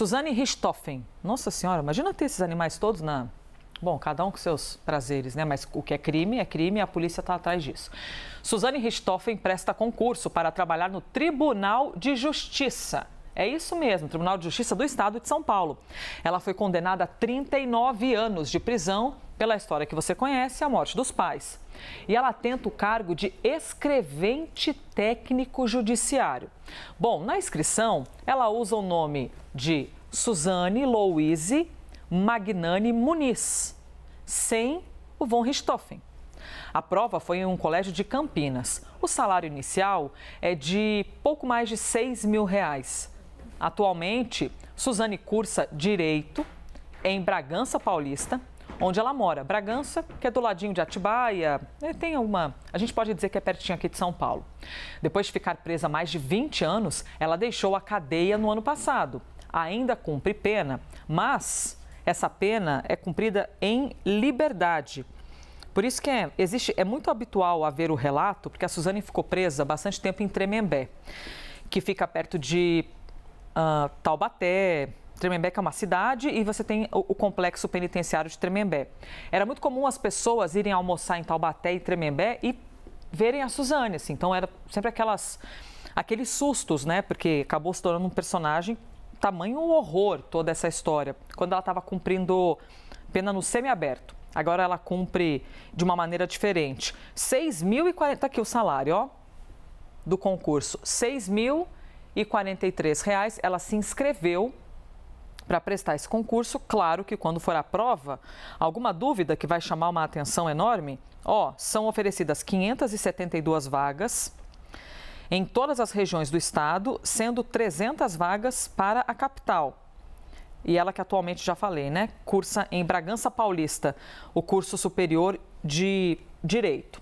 Suzane Richthofen. Nossa Senhora, imagina ter esses animais todos na. Bom, cada um com seus prazeres, né? Mas o que é crime é crime e a polícia está atrás disso. Suzane Richthofen presta concurso para trabalhar no Tribunal de Justiça. É isso mesmo, Tribunal de Justiça do Estado de São Paulo. Ela foi condenada a 39 anos de prisão pela história que você conhece, a morte dos pais. E ela tenta o cargo de escrevente técnico judiciário. Bom, na inscrição, ela usa o nome de Suzane Louise Magnani Muniz, sem o von Richthofen. A prova foi em um colégio de Campinas. O salário inicial é de pouco mais de 6 mil reais. Atualmente, Suzane cursa Direito em Bragança Paulista onde ela mora. Bragança, que é do ladinho de Atibaia, né, tem uma. A gente pode dizer que é pertinho aqui de São Paulo. Depois de ficar presa mais de 20 anos, ela deixou a cadeia no ano passado. Ainda cumpre pena, mas essa pena é cumprida em liberdade. Por isso que é, existe, é muito habitual haver o relato, porque a Suzane ficou presa bastante tempo em Tremembé, que fica perto de uh, Taubaté, Tremembé é uma cidade e você tem o, o, complexo penitenciário de Tremembé. Era muito comum as pessoas irem almoçar em Taubaté e Tremembé e verem a Suzane, assim. Então era sempre aquelas aqueles sustos, né? Porque acabou se tornando um personagem tamanho horror toda essa história. Quando ela estava cumprindo pena no semiaberto. Agora ela cumpre de uma maneira diferente. 6.040 tá aqui o salário, ó, do concurso. 6.043 reais. Ela se inscreveu para prestar esse concurso. Claro que quando for a prova, alguma dúvida que vai chamar uma atenção enorme, ó, são oferecidas 572 vagas em todas as regiões do estado, sendo 300 vagas para a capital e ela que atualmente já falei, né? Cursa em Bragança Paulista, o curso superior de Direito.